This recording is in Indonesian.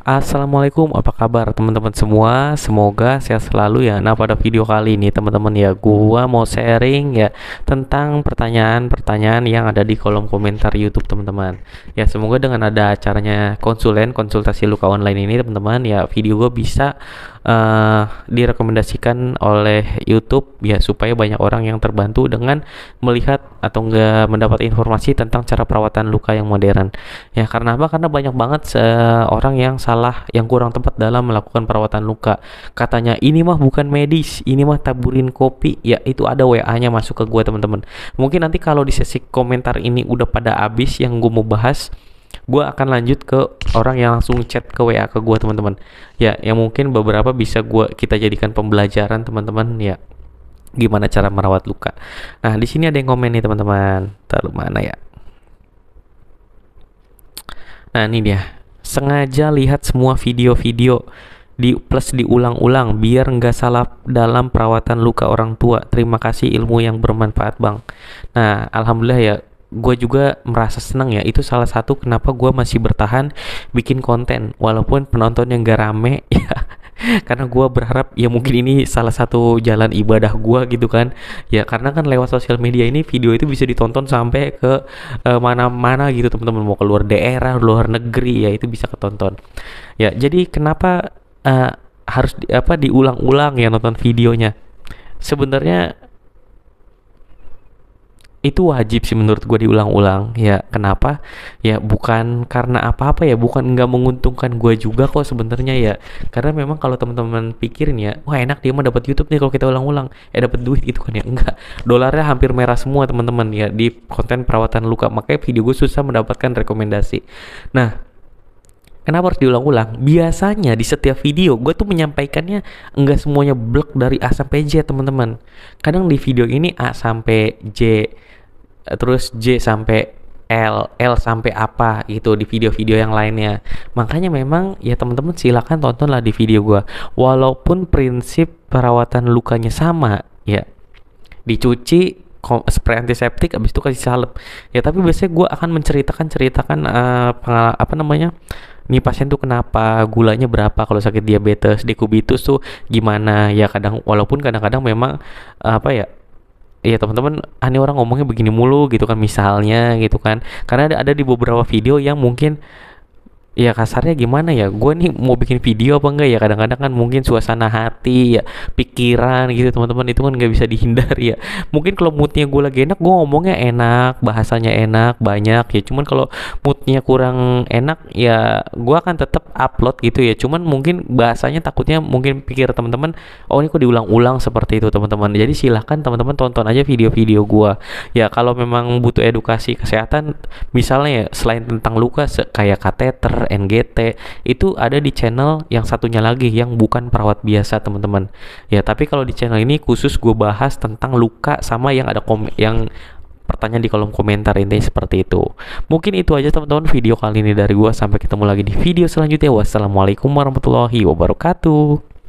Assalamualaikum, apa kabar teman-teman semua? Semoga sehat selalu ya. Nah, pada video kali ini teman-teman ya, gua mau sharing ya tentang pertanyaan-pertanyaan yang ada di kolom komentar YouTube teman-teman. Ya, semoga dengan ada acaranya konsulen konsultasi luka online ini teman-teman ya, video gua bisa uh, direkomendasikan oleh YouTube ya supaya banyak orang yang terbantu dengan melihat atau enggak mendapat informasi tentang cara perawatan luka yang modern. Ya, karena apa? Karena banyak banget uh, orang yang salah yang kurang tepat dalam melakukan perawatan luka. Katanya ini mah bukan medis, ini mah taburin kopi. Ya itu ada WA-nya masuk ke gue teman-teman. Mungkin nanti kalau di sesi komentar ini udah pada abis yang gue mau bahas, gue akan lanjut ke orang yang langsung chat ke WA ke gue teman-teman ya yang mungkin beberapa bisa gue kita jadikan pembelajaran teman-teman ya gimana cara merawat luka nah di sini ada yang komen nih teman-teman taruh mana ya nah ini dia sengaja lihat semua video-video di plus diulang-ulang biar nggak salah dalam perawatan luka orang tua. Terima kasih ilmu yang bermanfaat bang. Nah alhamdulillah ya gue juga merasa senang ya itu salah satu kenapa gue masih bertahan bikin konten walaupun penontonnya gak rame ya karena gue berharap ya mungkin ini salah satu jalan ibadah gue gitu kan ya karena kan lewat sosial media ini video itu bisa ditonton sampai ke eh, mana-mana uh, gitu teman-teman mau keluar daerah luar negeri ya itu bisa ketonton ya jadi kenapa uh, harus di, apa diulang-ulang ya nonton videonya sebenarnya itu wajib sih menurut gue diulang-ulang ya kenapa ya bukan karena apa-apa ya bukan nggak menguntungkan gue juga kok sebenarnya ya karena memang kalau teman-teman pikirin ya wah enak dia mau dapat YouTube nih kalau kita ulang-ulang ya eh, dapat duit gitu kan ya enggak dolarnya hampir merah semua teman-teman ya di konten perawatan luka makanya video gue susah mendapatkan rekomendasi nah Kenapa harus diulang-ulang? Biasanya di setiap video gue tuh menyampaikannya enggak semuanya blok dari A sampai J teman-teman. Kadang di video ini A sampai J, terus J sampai L, L sampai apa gitu di video-video yang lainnya. Makanya memang ya teman-teman silakan tontonlah di video gua. Walaupun prinsip perawatan lukanya sama ya. Dicuci spray antiseptik habis itu kasih salep. Ya tapi biasanya gua akan menceritakan ceritakan uh, apa namanya? Ini pasien tuh kenapa gulanya berapa kalau sakit diabetes, dekubitus tuh gimana ya kadang walaupun kadang-kadang memang apa ya Iya, teman-teman aneh orang ngomongnya begini mulu gitu kan misalnya gitu kan karena ada ada di beberapa video yang mungkin ya kasarnya gimana ya gue nih mau bikin video apa enggak ya kadang-kadang kan mungkin suasana hati ya pikiran gitu teman-teman itu kan nggak bisa dihindari ya mungkin kalau moodnya gue lagi enak gue ngomongnya enak bahasanya enak banyak ya cuman kalau moodnya kurang enak ya gue akan tetap upload gitu ya cuman mungkin bahasanya takutnya mungkin pikir teman-teman oh ini kok diulang-ulang seperti itu teman-teman jadi silahkan teman-teman tonton aja video-video gue ya kalau memang butuh edukasi kesehatan misalnya ya selain tentang luka kayak kateter NGT itu ada di channel yang satunya lagi yang bukan perawat biasa teman-teman ya tapi kalau di channel ini khusus gue bahas tentang luka sama yang ada kom yang pertanyaan di kolom komentar intinya seperti itu. Mungkin itu aja teman-teman video kali ini dari gue sampai ketemu lagi di video selanjutnya. Wassalamualaikum warahmatullahi wabarakatuh.